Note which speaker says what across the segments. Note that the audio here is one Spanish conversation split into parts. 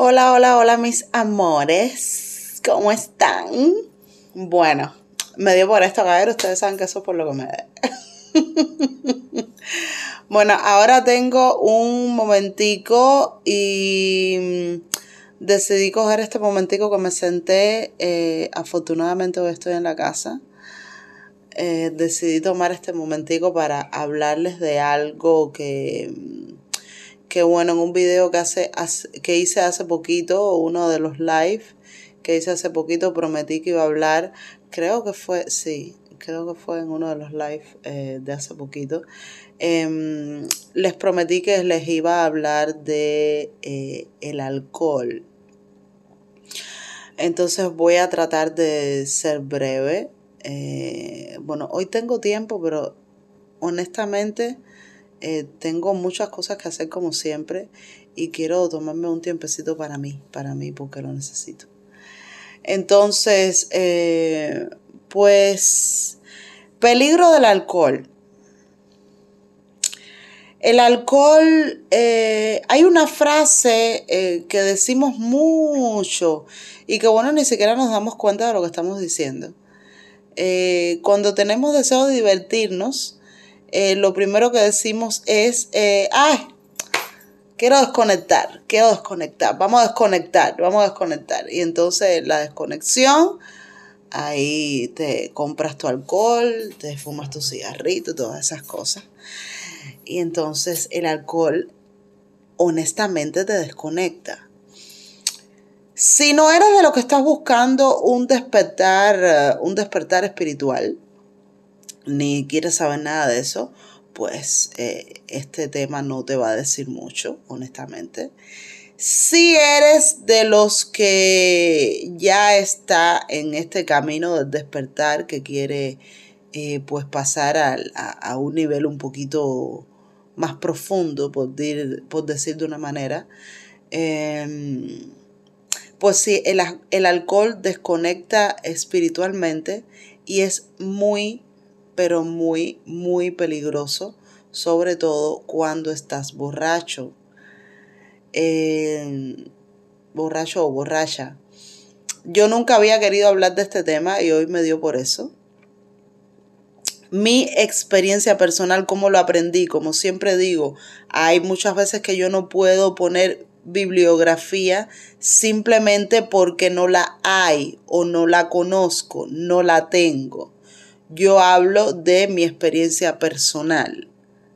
Speaker 1: Hola, hola, hola mis amores. ¿Cómo están? Bueno, me dio por esto a caer. Ustedes saben que eso es por lo que me bueno, ahora tengo un momentico y mm, decidí coger este momentico que me senté. Eh, afortunadamente hoy estoy en la casa. Eh, decidí tomar este momentico para hablarles de algo que mm, que bueno, en un video que, hace, que hice hace poquito, uno de los live que hice hace poquito, prometí que iba a hablar, creo que fue, sí, creo que fue en uno de los live eh, de hace poquito, em, les prometí que les iba a hablar de eh, el alcohol. Entonces voy a tratar de ser breve. Eh, bueno, hoy tengo tiempo, pero honestamente eh, tengo muchas cosas que hacer como siempre y quiero tomarme un tiempecito para mí, para mí porque lo necesito. Entonces, eh, pues, peligro del alcohol. El alcohol, eh, hay una frase que decimos mucho y que bueno, ni siquiera nos damos cuenta de lo que estamos diciendo. cuando tenemos deseo de divertirnos, eh, lo primero que decimos es, eh, ay, quiero desconectar, quiero desconectar, vamos a desconectar, vamos a desconectar. Y entonces la desconexión, ahí te compras tu alcohol, te fumas tu cigarrito, todas esas cosas. Y entonces el alcohol honestamente te desconecta. Si no eres de lo que estás buscando un despertar, eh, un despertar espiritual, ni quieres saber nada de eso, pues eh, este tema no te va a decir mucho, honestamente. Si eres de los que ya está en este camino de despertar, que quiere eh, pues, pasar a, un nivel un poquito más profundo, por, decir de una manera, em, pues sí, el, el alcohol desconecta espiritualmente y es muy pero muy, muy peligroso, sobre todo cuando estás borracho. Eh, borracho o borracha. Yo nunca había querido hablar de este tema y hoy me dio por eso. Mi experiencia personal, cómo lo aprendí, como siempre digo, hay muchas veces que yo no puedo poner bibliografía simplemente porque no la hay o no la conozco, no la tengo. Yo hablo de mi experiencia personal,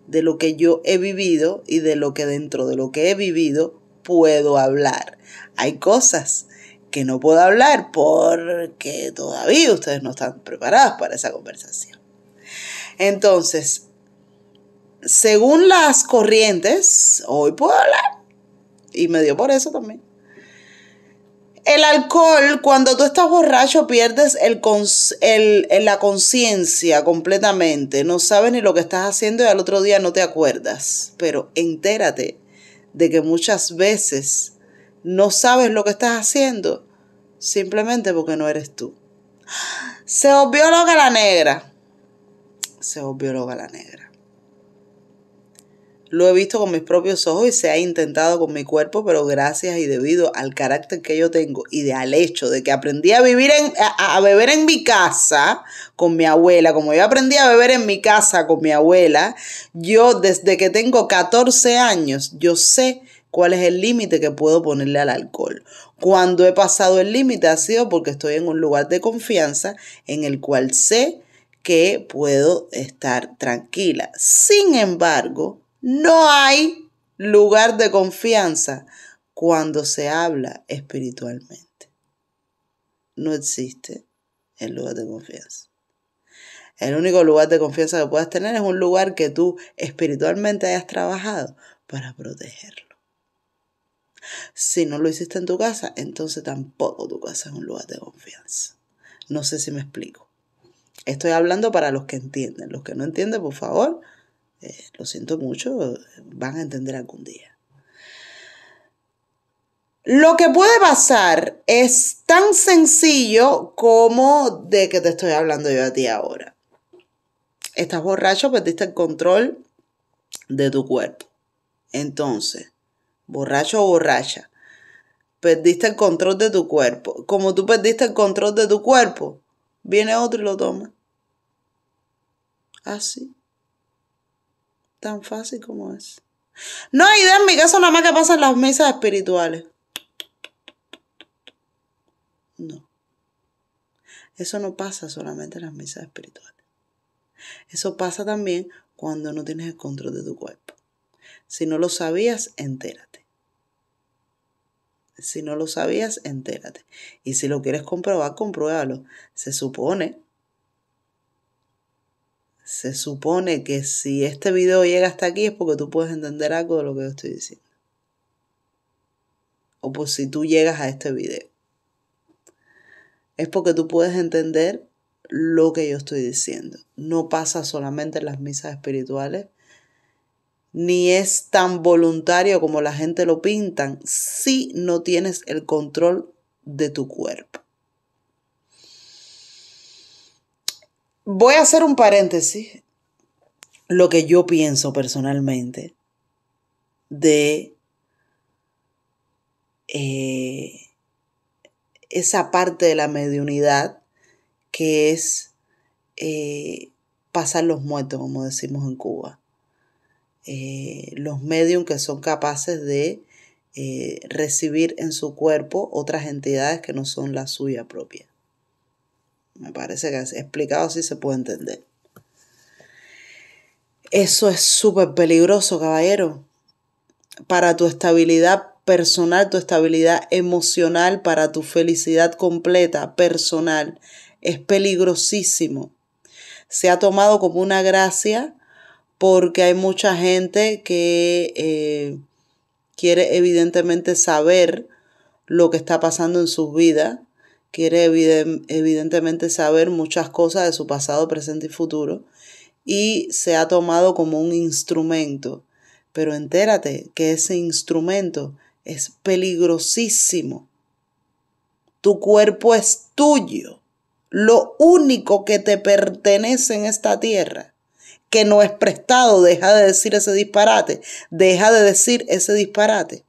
Speaker 1: de lo que yo he vivido y de lo que dentro de lo que he vivido puedo hablar. Hay cosas que no puedo hablar porque todavía ustedes no están preparados para esa conversación. Entonces, según las corrientes, hoy puedo hablar. Y me dio por eso también el alcohol, cuando tú estás borracho, pierdes el el, la conciencia completamente. No sabes ni lo que estás haciendo y al otro día no te acuerdas. Pero entérate de que muchas veces no sabes lo que estás haciendo simplemente porque no eres tú. Se volvió loca la negra. Se volvió loca la negra. Lo he visto con mis propios ojos y se ha intentado con mi cuerpo, pero gracias y debido al carácter que yo tengo y de, al hecho de que aprendí a vivir en, a beber en mi casa con mi abuela, como yo aprendí a beber en mi casa con mi abuela, yo desde que tengo 14 años, yo sé cuál es el límite que puedo ponerle al alcohol. Cuando he pasado el límite ha sido porque estoy en un lugar de confianza en el cual sé que puedo estar tranquila. Sin embargo, no hay lugar de confianza cuando se habla espiritualmente. No existe el lugar de confianza. El único lugar de confianza que puedas tener es un lugar que tú espiritualmente hayas trabajado para protegerlo. Si no lo hiciste en tu casa, entonces tampoco tu casa es un lugar de confianza. No sé si me explico. Estoy hablando para los que entienden. Los que no entienden, por favor, eh, lo siento mucho, van a entender algún día. Lo que puede pasar es tan sencillo como de que te estoy hablando yo a ti ahora. Estás borracho, perdiste el control de tu cuerpo. Entonces, borracho o borracha, perdiste el control de tu cuerpo. Como tú perdiste el control de tu cuerpo, viene otro y lo toma. Así. Tan fácil como es. No hay idea en mi caso nada más que pasan las misas espirituales. No. Eso no pasa solamente en las misas espirituales. Eso pasa también cuando no tienes el control de tu cuerpo. Si no lo sabías, entérate. Si no lo sabías, entérate. Y si lo quieres comprobar, compruébalo. Se supone se supone que si este video llega hasta aquí es porque tú puedes entender algo de lo que yo estoy diciendo. O por pues si tú llegas a este video. Es porque tú puedes entender lo que yo estoy diciendo. No pasa solamente en las misas espirituales, ni es tan voluntario como la gente lo pintan si no tienes el control de tu cuerpo. Voy a hacer un paréntesis. Lo que yo pienso personalmente de eh, esa parte de la mediunidad que es eh, pasar los muertos, como decimos en Cuba. Eh, los medium que son capaces de recibir en su cuerpo otras entidades que no son la suya propia. Me parece que explicado sí se puede entender. Eso es súper peligroso, caballero. Para tu estabilidad personal, tu estabilidad emocional, para tu felicidad completa, personal. Es peligrosísimo. Se ha tomado como una gracia porque hay mucha gente que eh, quiere evidentemente saber lo que está pasando en sus vidas quiere evidentemente saber muchas cosas de su pasado, presente y futuro, y se ha tomado como un instrumento. Pero entérate que ese instrumento es peligrosísimo. Tu cuerpo es tuyo, lo único que te pertenece en esta tierra, que no es prestado. Deja de decir ese disparate, deja de decir ese disparate.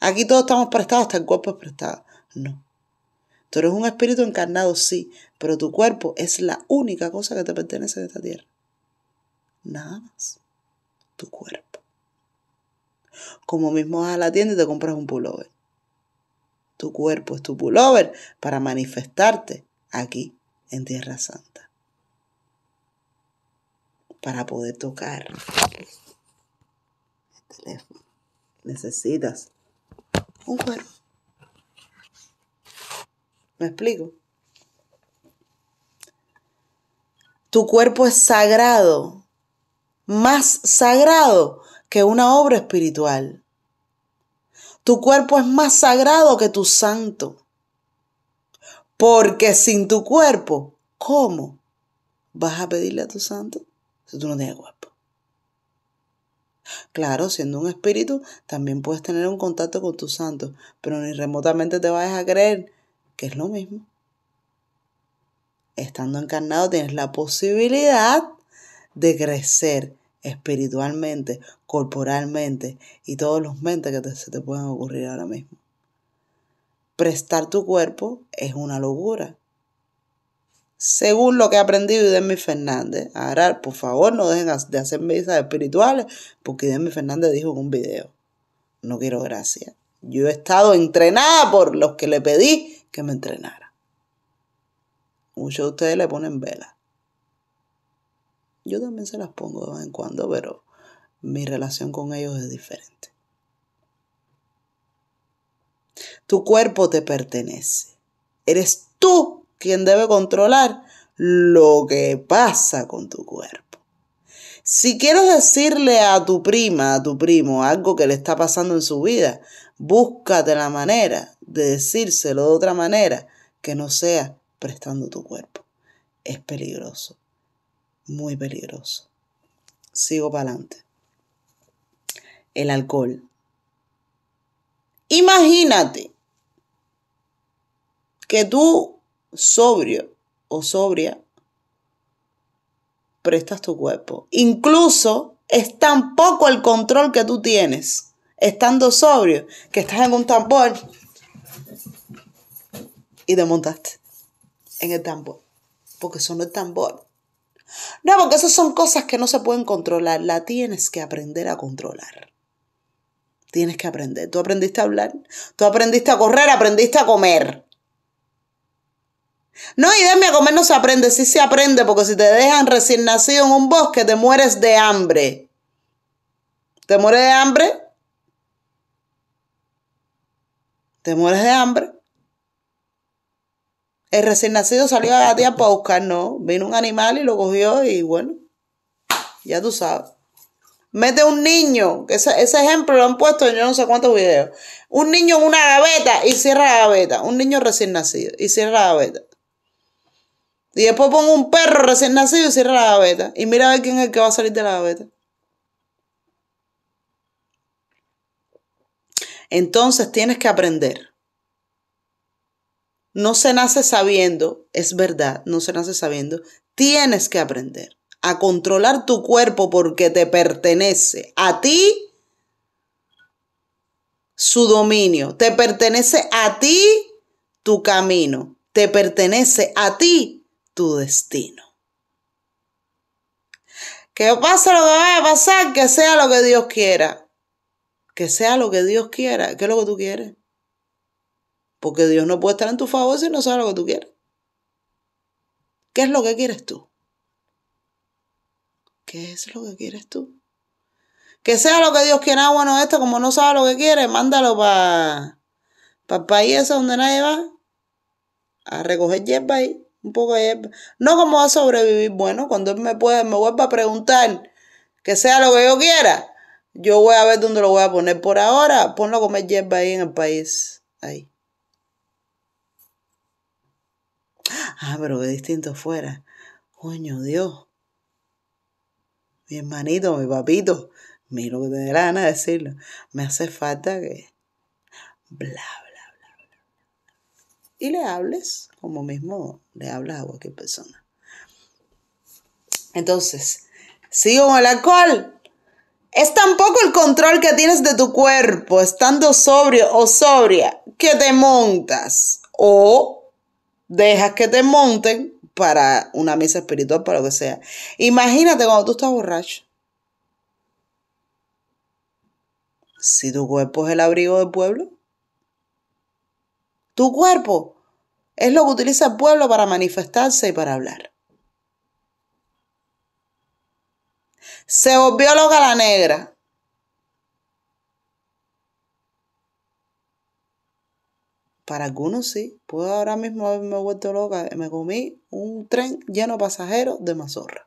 Speaker 1: Aquí todos estamos prestados, hasta el cuerpo es prestado. No. Tú eres un espíritu encarnado, sí, pero tu cuerpo es la única cosa que te pertenece en esta tierra. Nada más. Tu cuerpo. Como mismo vas a la tienda y te compras un pullover. Tu cuerpo es tu pullover para manifestarte aquí en Tierra Santa. Para poder tocar el teléfono necesitas un cuerpo. ¿Me explico? Tu cuerpo es sagrado, más sagrado que una obra espiritual. Tu cuerpo es más sagrado que tu santo. Porque sin tu cuerpo, ¿cómo vas a pedirle a tu santo si tú no tienes cuerpo? Claro, siendo un espíritu, también puedes tener un contacto con tu santo, pero ni remotamente te vas a creer que es lo mismo. Estando encarnado tienes la posibilidad de crecer espiritualmente, corporalmente y todos los mentes que se te pueden ocurrir ahora mismo. Prestar tu cuerpo es una locura. Según lo que he aprendido de Demi Fernández, ahora por favor no dejen de hacer misas espirituales porque Demi Fernández dijo en un video, no quiero gracia. Yo he estado entrenada por los que le pedí que me entrenara. Muchos de ustedes le ponen velas. Yo también se las pongo de vez en cuando, pero mi relación con ellos es diferente. Tu cuerpo te pertenece. Eres tú quien debe controlar lo que pasa con tu cuerpo. Si quieres decirle a tu prima, a tu primo, algo que le está pasando en su vida, Búscate la manera de decírselo de otra manera que no sea prestando tu cuerpo. Es peligroso, muy peligroso. Sigo para adelante. El alcohol. Imagínate que tú sobrio o sobria prestas tu cuerpo. Incluso es tan poco el control que tú tienes estando sobrio, que estás en un tambor y te montaste en el tambor, porque son el tambor. No, porque esas son cosas que no se pueden controlar, la tienes que aprender a controlar. Tienes que aprender. Tú aprendiste a hablar, tú aprendiste a correr, aprendiste a comer. No, y déjame a comer no se aprende, sí se aprende, porque si te dejan recién nacido en un bosque, te mueres de hambre. Te mueres de hambre te mueres de hambre. El recién nacido salió a tía para buscar, no. Vino un animal y lo cogió y bueno, ya tú sabes. Mete un niño, ese, ese ejemplo lo han puesto en yo no sé cuántos videos. Un niño en una gaveta y cierra la gaveta. Un niño recién nacido y cierra la gaveta. Y después pongo un perro recién nacido y cierra la gaveta. Y mira a ver quién es el que va a salir de la gaveta. Entonces tienes que aprender. No se nace sabiendo, es verdad, no se nace sabiendo. Tienes que aprender a controlar tu cuerpo porque te pertenece a ti su dominio, te pertenece a ti tu camino, te pertenece a ti tu destino. Que pase lo que vaya a pasar, que sea lo que Dios quiera que sea lo que Dios quiera, ¿qué es lo que tú quieres? Porque Dios no puede estar en tu favor si no sabe lo que tú quieres. ¿Qué es lo que quieres tú? ¿Qué es lo que quieres tú? Que sea lo que Dios quiera, ah, bueno, esto como no sabe lo que quiere, mándalo para el país donde nadie va a recoger hierba ahí, un poco de hierba. No como va a sobrevivir, bueno, cuando él me puede, me vuelva a preguntar que sea lo que yo quiera, yo voy a ver dónde lo voy a poner. Por ahora, ponlo a comer hierba ahí en el país. Ahí. Ah, pero qué distinto fuera. Coño, Dios. Mi hermanito, mi papito. Mira lo que te gana de decirlo. Me hace falta que. Bla, bla, bla, bla. Y le hables como mismo le hablas a cualquier persona. Entonces, sigo con el alcohol. Es tampoco el control que tienes de tu cuerpo, estando sobrio o sobria, que te montas o dejas que te monten para una misa espiritual, para lo que sea. Imagínate cuando tú estás borracho. Si tu cuerpo es el abrigo del pueblo, tu cuerpo es lo que utiliza el pueblo para manifestarse y para hablar. Se volvió loca la negra. Para algunos sí. Puedo ahora mismo haberme vuelto loca. Me comí un tren lleno de pasajeros de mazorra.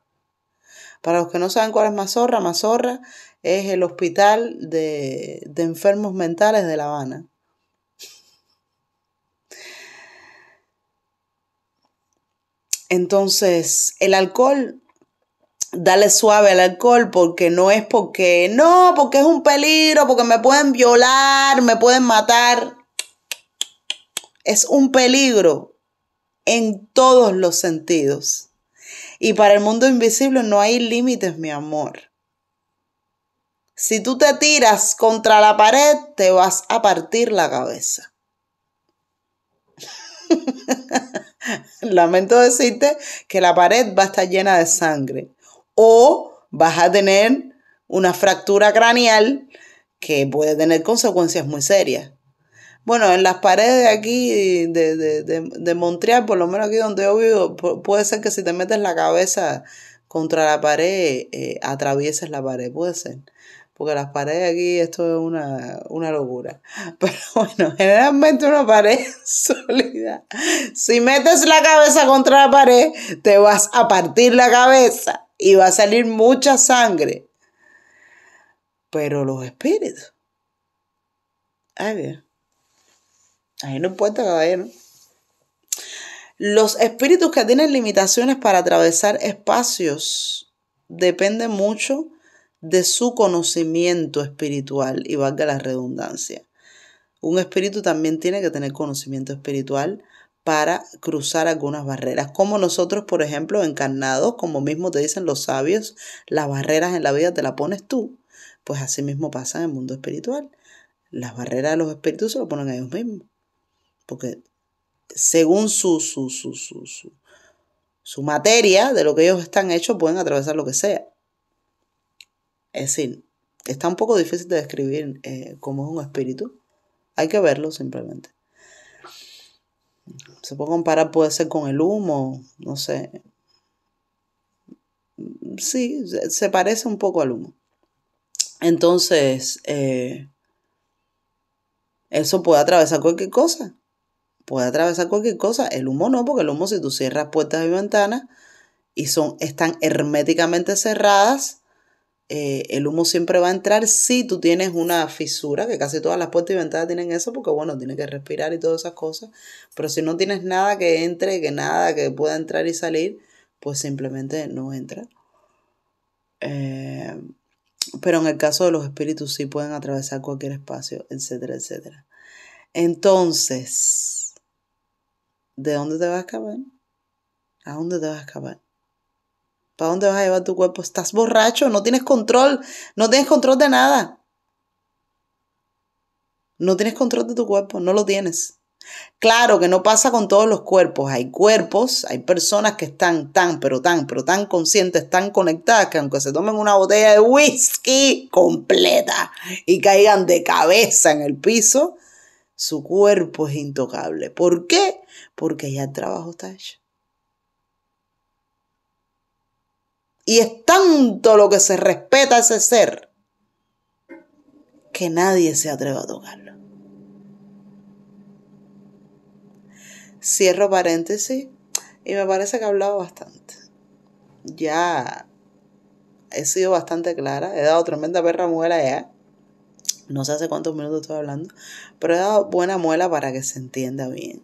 Speaker 1: Para los que no saben cuál es mazorra, mazorra es el hospital de, de enfermos mentales de La Habana. Entonces, el alcohol dale suave al alcohol porque no es porque, no, porque es un peligro, porque me pueden violar, me pueden matar. Es un peligro en todos los sentidos. Y para el mundo invisible no hay límites, mi amor. Si tú te tiras contra la pared, te vas a partir la cabeza. Lamento decirte que la pared va a estar llena de sangre o vas a tener una fractura craneal que puede tener consecuencias muy serias. Bueno, en las paredes de aquí de, Montreal, por lo menos aquí donde yo vivo, puede ser que si te metes la cabeza contra la pared, eh, atravieses la pared, puede ser. Porque las paredes aquí, esto es una, una locura. Pero bueno, generalmente una pared sólida. Si metes la cabeza contra la pared, te vas a partir la cabeza y va a salir mucha sangre. Pero los espíritus. Ay, Ahí no importa, caballero. Los espíritus que tienen limitaciones para atravesar espacios dependen mucho de su conocimiento espiritual, y valga la redundancia. Un espíritu también tiene que tener conocimiento espiritual para cruzar algunas barreras. Como nosotros, por ejemplo, encarnados, como mismo te dicen los sabios, las barreras en la vida te las pones tú. Pues así mismo pasa en el mundo espiritual. Las barreras de los espíritus se lo ponen a ellos mismos. Porque según su, su, su, su, su, materia, de lo que ellos están hechos, pueden atravesar lo que sea. Es decir, está un poco difícil de describir eh, cómo es un espíritu. Hay que verlo simplemente se puede comparar, puede ser con el humo, no sé. Sí, se parece un poco al humo. Entonces, eh, eso puede atravesar cualquier cosa. Puede atravesar cualquier cosa. El humo no, porque el humo, si tú cierras puertas y ventanas y son, están herméticamente cerradas, eh, el humo siempre va a entrar si tú tienes una fisura, que casi todas las puertas y ventanas tienen eso, porque bueno, tiene que respirar y todas esas cosas, pero si no tienes nada que entre, que nada que pueda entrar y salir, pues simplemente no entra. Eh, pero en el caso de los espíritus sí pueden atravesar cualquier espacio, etcétera, etcétera. Entonces, ¿de dónde te vas a escapar? ¿A dónde te vas a escapar? ¿Para dónde vas a llevar tu cuerpo? Estás borracho, no tienes control, no tienes control de nada. No tienes control de tu cuerpo, no lo tienes. Claro que no pasa con todos los cuerpos. Hay cuerpos, hay personas que están tan, pero tan, pero tan conscientes, tan conectadas, que aunque se tomen una botella de whisky completa y caigan de cabeza en el piso, su cuerpo es intocable. ¿Por qué? Porque ya el trabajo está hecho. Y es tanto lo que se respeta a ese ser que nadie se atreve a tocarlo. Cierro paréntesis y me parece que he hablado bastante. Ya he sido bastante clara, he dado tremenda perra muela ya. No sé hace cuántos minutos estoy hablando, pero he dado buena muela para que se entienda bien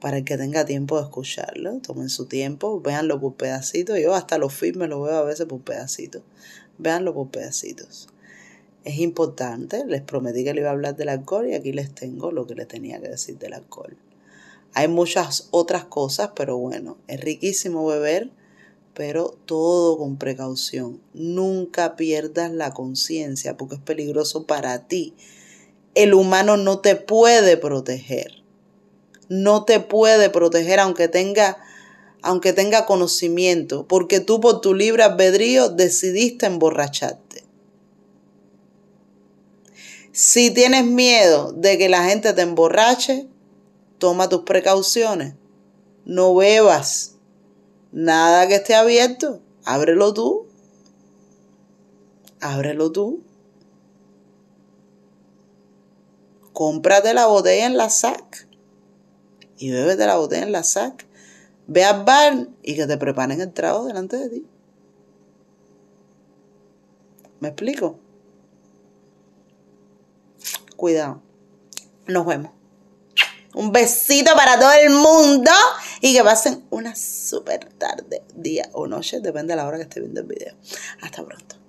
Speaker 1: para el que tenga tiempo de escucharlo, tomen su tiempo, véanlo por pedacitos, yo hasta los filmes lo veo a veces por pedacitos, véanlo por pedacitos. Es importante, les prometí que le iba a hablar del alcohol y aquí les tengo lo que le tenía que decir del alcohol. Hay muchas otras cosas, pero bueno, es riquísimo beber, pero todo con precaución. Nunca pierdas la conciencia porque es peligroso para ti. El humano no te puede proteger no te puede proteger aunque tenga aunque tenga conocimiento, porque tú por tu libre albedrío decidiste emborracharte. Si tienes miedo de que la gente te emborrache, toma tus precauciones. No bebas nada que esté abierto. Ábrelo tú. Ábrelo tú. Cómprate la botella en la SAC y bébete la botella en la sac. Ve al bar y que te preparen el trago delante de ti. ¿Me explico? Cuidado. Nos vemos. Un besito para todo el mundo y que pasen una super tarde, día o noche, depende de la hora que esté viendo el video. Hasta pronto.